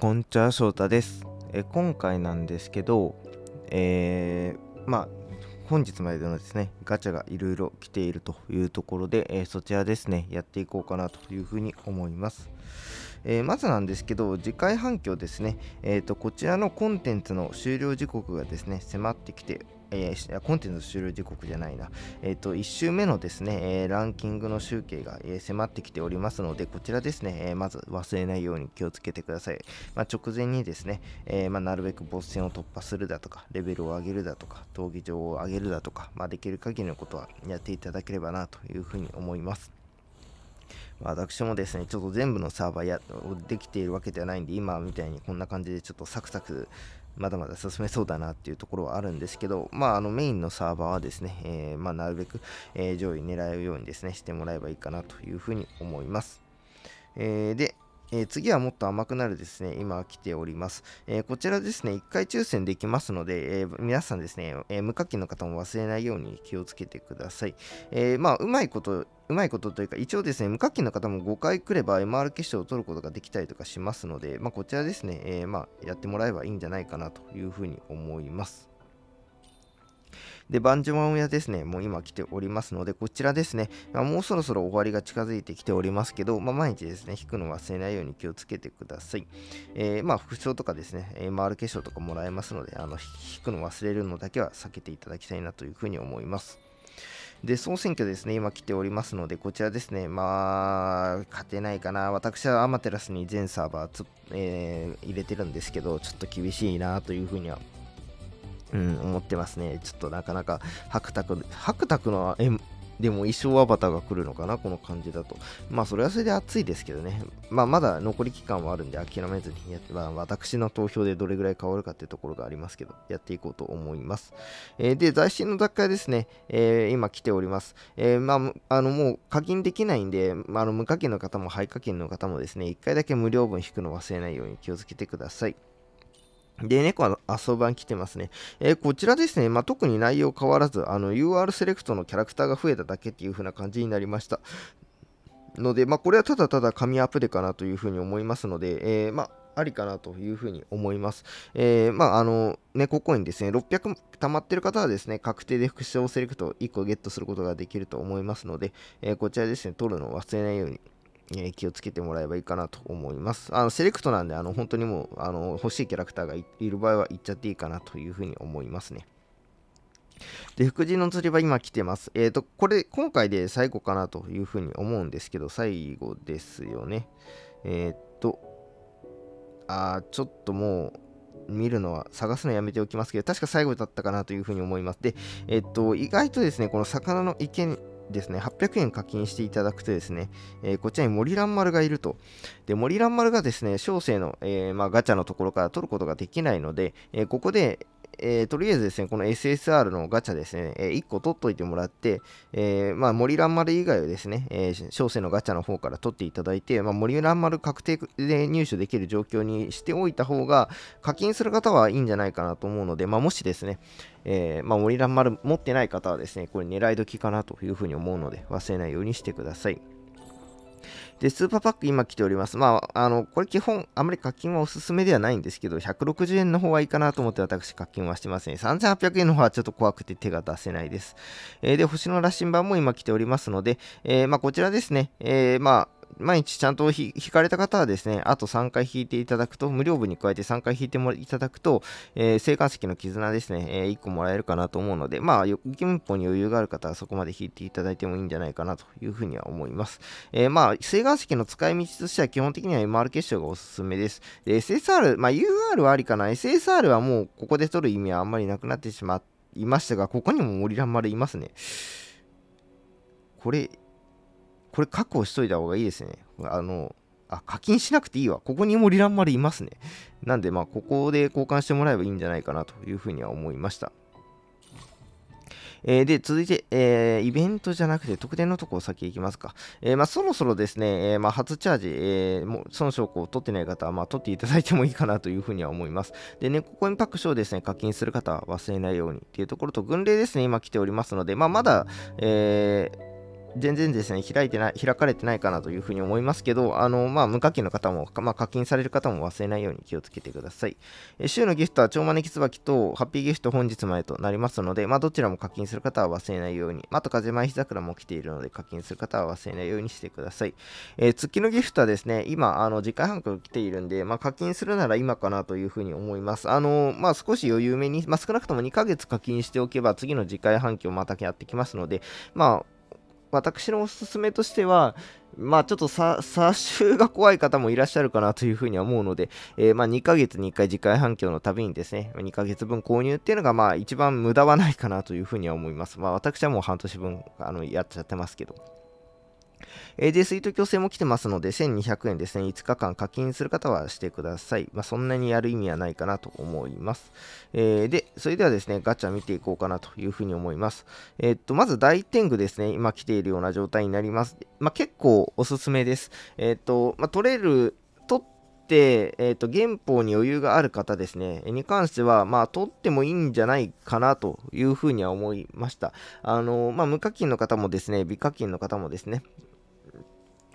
こんちゃ翔太です。え今回なんですけど、えー、まあ、本日までのですね、ガチャがいろいろ来ているというところで、えー、そちらですね、やっていこうかなというふうに思います。えー、まずなんですけど、次回反響ですね、えーと、こちらのコンテンツの終了時刻がですね、迫ってきてえー、コンテンツ終了時刻じゃないな、えっ、ー、と、1週目のですね、えー、ランキングの集計が、え迫ってきておりますので、こちらですね、えまず忘れないように気をつけてください。まあ、直前にですね、えまあ、なるべくボス戦を突破するだとか、レベルを上げるだとか、闘技場を上げるだとか、まあ、できる限りのことはやっていただければなというふうに思います。私もですね、ちょっと全部のサーバーやできているわけではないんで、今みたいにこんな感じでちょっとサクサクまだまだ進めそうだなっていうところはあるんですけど、まあ、あのメインのサーバーはですね、えー、まあ、なるべく、えー、上位狙うようにですね、してもらえばいいかなというふうに思います。えー、で、え次はもっと甘くなるですね、今来ております。えこちらですね、1回抽選できますので、え皆さんですね、え無課金の方も忘れないように気をつけてください。えまあ、うまいことうまいことというか、一応ですね、無課金の方も5回来れば MR 決勝を取ることができたりとかしますので、まあ、こちらですね、えー、まあ、やってもらえばいいんじゃないかなというふうに思います。で、バンジョマン屋ですね、もう今来ておりますので、こちらですね、まあ、もうそろそろ終わりが近づいてきておりますけど、まあ、毎日ですね、引くの忘れないように気をつけてください。えー、まあ、副賞とかですね、MR 化粧とかもらえますので、あの引くの忘れるのだけは避けていただきたいなというふうに思います。で、総選挙ですね、今来ておりますので、こちらですね、まあ、勝てないかな。私はアマテラスに全サーバーつ、えー、入れてるんですけど、ちょっと厳しいなというふうには、うん、思ってますね。ちょっとなかなか、ハクタク、ハクタクの、え、でも衣装アバターが来るのかな、この感じだと。まあ、それはそれで暑いですけどね。まあ、まだ残り期間はあるんで諦めずにやって、まあ、私の投票でどれぐらい変わるかっていうところがありますけど、やっていこうと思います。えー、で、在新の脱会ですね、えー、今来ております。えー、まあ、あの、もう課金できないんで、まあ、あの無課金の方も廃課金の方もですね、1回だけ無料分引くの忘れないように気をつけてください。で、猫は遊ばん来てますね。えー、こちらですね、まあ、特に内容変わらず、あの、UR セレクトのキャラクターが増えただけっていう風な感じになりました。ので、まあ、これはただただ紙アップデかなという風に思いますので、えー、まあ、ありかなというふうに思います。えー、まあ、あの、猫コインですね、600溜まってる方はですね、確定で副賞セレクト1個ゲットすることができると思いますので、えー、こちらですね、取るのを忘れないように気をつけてもらえばいいかなと思います。あのセレクトなんで、あの本当にもうあの欲しいキャラクターがいる場合は行っちゃっていいかなというふうに思いますね。で、福神の釣り場今来てます。えっ、ー、と、これ今回で最後かなというふうに思うんですけど、最後ですよね。えっ、ー、と、あちょっともう、見るのは探すのやめておきますけど、確か最後だったかなというふうに思います。で、えっと、意外とですね、この魚の池ですね、800円課金していただくとですね、えー、こちらに森蘭丸がいると。で、森蘭丸がですね、小生の、えー、まあ、ガチャのところから取ることができないので、えー、ここで、えー、とりあえずですね、この SSR のガチャですね、えー、1個取っといてもらって、えー、まあ、森蘭丸以外をですね、えー、小生のガチャの方から取っていただいて、まあ、森蘭丸確定で入手できる状況にしておいた方が、課金する方はいいんじゃないかなと思うので、まあ、もしですね、えー、まあ、森蘭丸持ってない方はですね、これ狙い時かなというふうに思うので、忘れないようにしてください。で、スーパーパック今来ております。まあ、あの、これ基本、あまり課金はおすすめではないんですけど、160円の方はいいかなと思って私課金はしてません。3800円の方はちょっと怖くて手が出せないです。えー、で、星の羅針盤も今来ておりますので、えー、まあ、こちらですね、えー、まあ、毎日ちゃんと弾かれた方はですね、あと3回弾いていただくと、無料分に加えて3回弾いてもいただくと、えー、青函石の絆ですね、えー、1個もらえるかなと思うので、まあ、原法に余裕がある方はそこまで弾いていただいてもいいんじゃないかなというふうには思います。えー、まあ、青岩石の使い道としては基本的には MR 結晶がおすすめです。で SSR、まあ、UR はありかな、SSR はもうここで取る意味はあんまりなくなってしまいましたが、ここにもモリラン丸いますね。これ、これ確保しといた方がいいですね。あの、あ、課金しなくていいわ。ここにもリランマいますね。なんで、まあ、ここで交換してもらえばいいんじゃないかなというふうには思いました。えー、で、続いて、えー、イベントじゃなくて、特典のとこを先行きますか。えー、まあ、そろそろですね、えまあ、初チャージ、えもう、その証拠を取ってない方は、まあ、取っていただいてもいいかなというふうには思います。でね、ここにパック賞ですね、課金する方は忘れないようにっていうところと、軍令ですね、今来ておりますので、まあ、まだ、えー、全然ですね、開いてない、開かれてないかなというふうに思いますけど、あの、まあ、無課金の方も、まあ、課金される方も忘れないように気をつけてください。え週のギフトは、超招き椿と、ハッピーギフト本日までとなりますので、まあ、どちらも課金する方は忘れないように、まあ、と風前日桜も来ているので、課金する方は忘れないようにしてください。え月のギフトはですね、今、あの、次回半かが来ているんで、まあ、課金するなら今かなというふうに思います。あの、まあ、少し余裕めに、まあ、少なくとも2ヶ月課金しておけば、次の次回半期をまたやってきますので、まあ、私のおすすめとしては、まあちょっと差集が怖い方もいらっしゃるかなというふうには思うので、えー、まあ2ヶ月に1回次回反響のたびにですね、2ヶ月分購入っていうのがまあ一番無駄はないかなというふうには思います。まあ私はもう半年分あのやっちゃってますけど。えで、水ト強制も来てますので、1200円ですね、5日間課金する方はしてください。まあ、そんなにやる意味はないかなと思います。えー、で、それではですね、ガチャ見ていこうかなというふうに思います。えー、っと、まず大天狗ですね、今来ているような状態になります。まあ、結構おすすめです。えー、っと、まあ、取れる、取って、えーと原法に余裕がある方ですね、に関しては、まあ、取ってもいいんじゃないかなというふうには思いました。あのまあ、無課金の方もですね、微課金の方もですね、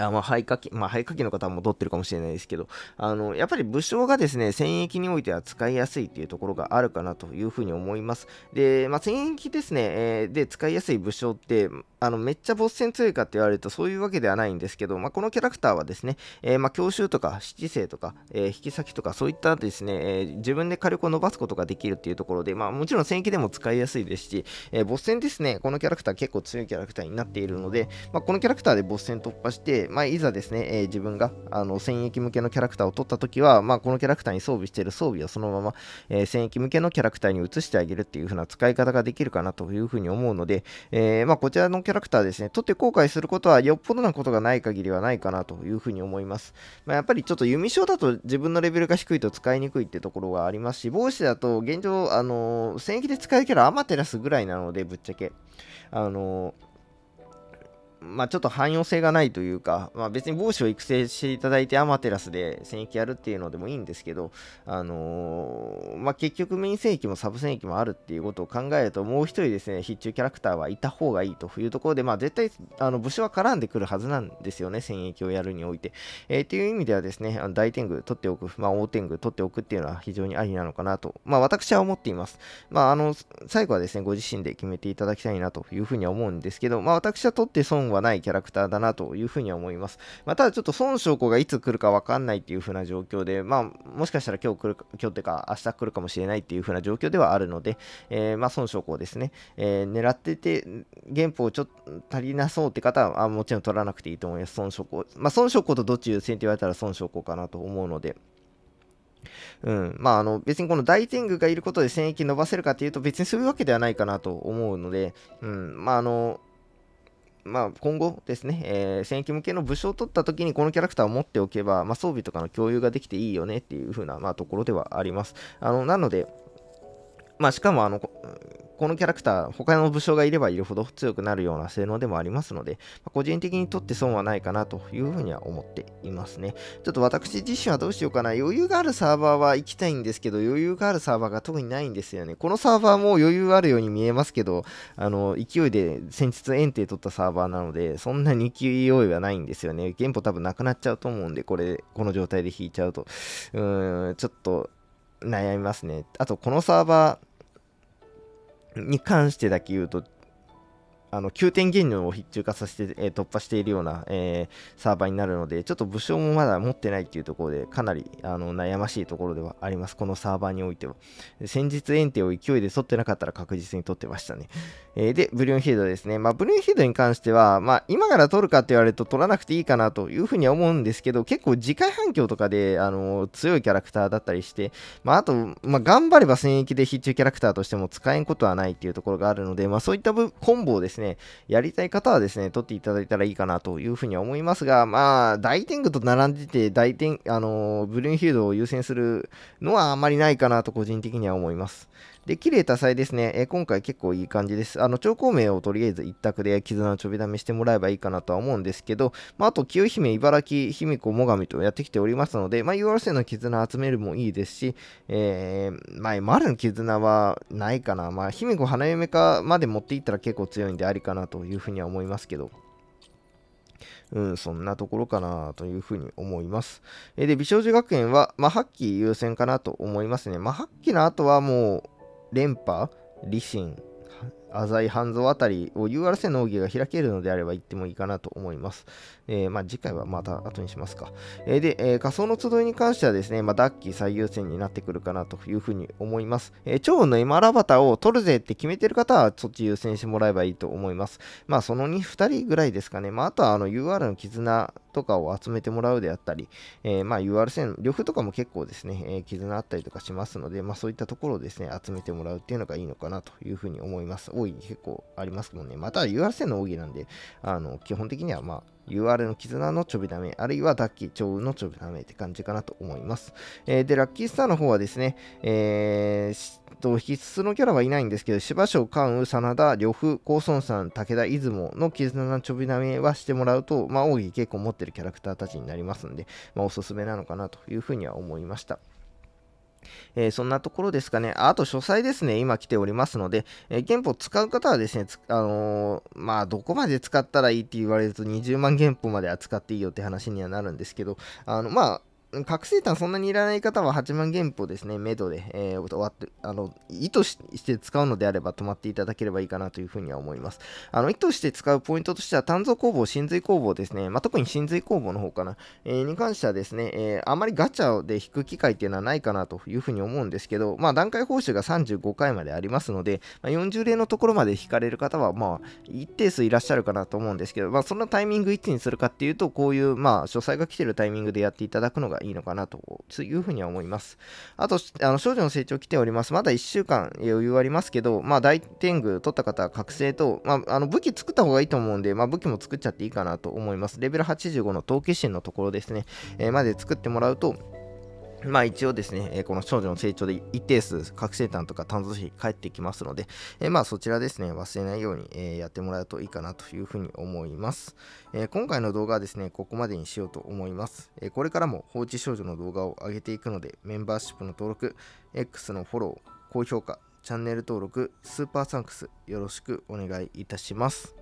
あまあ、肺火器、まあ、肺火器の方は戻ってるかもしれないですけど、あの、やっぱり武将がですね、戦役においては使いやすいっていうところがあるかなというふうに思います。で、まあ、戦役ですね、えー、で、使いやすい武将って、あの、めっちゃボス戦強いかって言われるとそういうわけではないんですけど、まあ、このキャラクターはですね、えー、まあ、教習とか七星とか、えー、引き先とか、そういったですね、えー、自分で火力を伸ばすことができるっていうところで、まあ、もちろん戦役でも使いやすいですし、えボス戦ですね、このキャラクター結構強いキャラクターになっているので、まあ、このキャラクターでボス戦突破して、まあ、いざですね、えー、自分があの戦役向けのキャラクターを取ったときは、まあ、このキャラクターに装備している装備をそのまま、えー、戦役向けのキャラクターに移してあげるっていう風な使い方ができるかなというふうに思うので、えー、まあ、こちらのキャラクターですね、取って後悔することはよっぽどなことがない限りはないかなというふうに思います。まあ、やっぱりちょっと弓章だと自分のレベルが低いと使いにくいってところがありますし、帽子だと現状、あの戦役で使えるキャラアマテラスぐらいなので、ぶっちゃけ。あのーまあ、ちょっと汎用性がないというか、まあ、別に帽子を育成していただいてアマテラスで戦役やるっていうのでもいいんですけど、あのー、まあ、結局メイン戦役もサブ戦役もあるっていうことを考えるともう一人ですね必中キャラクターはいた方がいいというところで、まあ、絶対あの武士は絡んでくるはずなんですよね戦役をやるにおいて、えー、っていう意味ではですね大天狗取っておく、まあ、大天狗取っておくっていうのは非常にありなのかなと、まあ、私は思っています、まあ、あの最後はですねご自身で決めていただきたいなというふうには思うんですけど、まあ、私は取って損ははないキャラクターだなというふうには思います。まあ、ただちょっと孫将校がいつ来るか分かんないっていうふうな状況で、まあ、もしかしたら今日来るか、今日ってか明日来るかもしれないっていうふうな状況ではあるので、えー、まあ孫将校ですね、えー、狙ってて、原本をちょっと足りなそうって方はあもちろん取らなくていいと思います。孫将校。まあ孫将校とどっち優先って言われたら孫将校かなと思うので。うん、まああの別にこの大天狗がいることで戦役伸ばせるかっていうと別にそういうわけではないかなと思うので、うん、まああのまあ、今後ですね、えー、戦役向けの武将を取った時にこのキャラクターを持っておけば、まあ、装備とかの共有ができていいよねっていう風な、まあ、ところではあります。あのなので、まあ、しかもあの、このキャラクター、他の武将がいればいるほど強くなるような性能でもありますので、まあ、個人的にとって損はないかなというふうには思っていますね。ちょっと私自身はどうしようかな。余裕があるサーバーは行きたいんですけど、余裕があるサーバーが特にないんですよね。このサーバーも余裕あるように見えますけど、あの、勢いで先日エンテ取ったサーバーなので、そんなに勢いはないんですよね。原本多分なくなっちゃうと思うんで、これ、この状態で引いちゃうと。うーん、ちょっと悩みますね。あと、このサーバー、に関してだけ言うとあの9点減量を必中化させて、えー、突破しているような、えー、サーバーになるので、ちょっと武将もまだ持ってないっていうところで、かなりあの悩ましいところではあります、このサーバーにおいては。先日、エンテを勢いで取ってなかったら確実に取ってましたね。えー、で、ブリュンヒードですね。まあ、ブリュンヒードに関しては、まあ、今から取るかって言われると取らなくていいかなというふうには思うんですけど、結構次回反響とかで、あの強いキャラクターだったりして、まあ、あと、まあ、頑張れば戦役で必中キャラクターとしても使えんことはないっていうところがあるので、まあ、そういったコンボをですね、ね、やりたい方はですね、取っていただいたらいいかなというふうには思いますが、まあ、大天狗と並んでて、大天、あの、ブルーンヒルドを優先するのはあまりないかなと個人的には思います。で、綺麗多彩ですね。えー、今回結構いい感じです。あの、超光名をとりあえず一択で絆のちょびだめしてもらえばいいかなとは思うんですけど、まあ、あと、清姫、茨城、卑弥呼、最上とやってきておりますので、まあ、UR 戦の絆集めるもいいですし、えー、まあ、丸の絆はないかな。まあ、卑弥呼、花嫁化まで持っていったら結構強いんでありかなというふうには思いますけど。うん、そんなところかなというふうに思います。えで、美少女学園は、まあ、8期優先かなと思いますね。まあ、8期の後はもう、連覇、理心、浅井半蔵あたりを URC 農業が開けるのであれば行ってもいいかなと思います。えー、まあ、次回はまた後にしますか。えー、で、えー、仮想の集いに関してはですね、まあ、ダッキー最優先になってくるかなというふうに思います。えー、超の今ラバタを取るぜって決めてる方はそっち優先してもらえばいいと思います。まあ、その 2, 2人ぐらいですかね。まあ、あとはあの UR の絆とかを集めてもらうであったり、えー、まあ URCN、両方とかも結構ですね、えー、絆あったりとかしますので、まあそういったところをですね、集めてもらうっていうのがいいのかなというふうに思います。多い結構ありますもんね。また URCN の奥義なんで、あの、基本的にはまあ、UR の絆のちょびダメ、あるいはダッキー超のちょびダメって感じかなと思います。えー、で、ラッキースターの方はですね、えー、と必須のキャラはいないんですけど、芝生、関羽、真田、呂布、高孫さん、武田、出雲の絆のちょびだめはしてもらうと、まあ、奥義結構持ってるキャラクターたちになりますんで、まあ、おすすめなのかなというふうには思いました。えー、そんなところですかね。あと、書斎ですね。今来ておりますので、えー、原本使う方はですね、あのー、まあ、どこまで使ったらいいって言われると20万原本まで扱っていいよって話にはなるんですけど、あの、まあ、覚醒弾そんなにいらない方は8万元歩ですね、メドで、えー、あの意図して使うのであれば止まっていただければいいかなというふうには思います。あの意図して使うポイントとしては、炭造工房、真髄工房ですね、まあ、特に真髄工房の方かな、えー、に関してはですね、えー、あまりガチャで引く機会っていうのはないかなというふうに思うんですけど、まあ、段階報酬が35回までありますので、まあ、40例のところまで引かれる方は、まあ、一定数いらっしゃるかなと思うんですけど、まあ、そのタイミングいつにするかっていうと、こういう、まあ、詳細が来てるタイミングでやっていただくのががいいのかなというふうには思います。あと、あの少女の成長来ております。まだ1週間余裕ありますけど、まあ、大天狗取った方は覚醒と、まあ、あの武器作った方がいいと思うんで、まあ、武器も作っちゃっていいかなと思います。レベル85の統計心のところですね、えー、まで作ってもらうと、まあ一応ですね、えこの少女の成長で一定数、覚醒弾とか炭素比返ってきますので、えまあそちらですね、忘れないように、えやってもらうといいかなというふうに思います、え今回の動画はですね、ここまでにしようと思います。えこれからも放置少女の動画を上げていくので、メンバーシップの登録、X のフォロー、高評価、チャンネル登録、スーパーサンクスよろしくお願いいたします。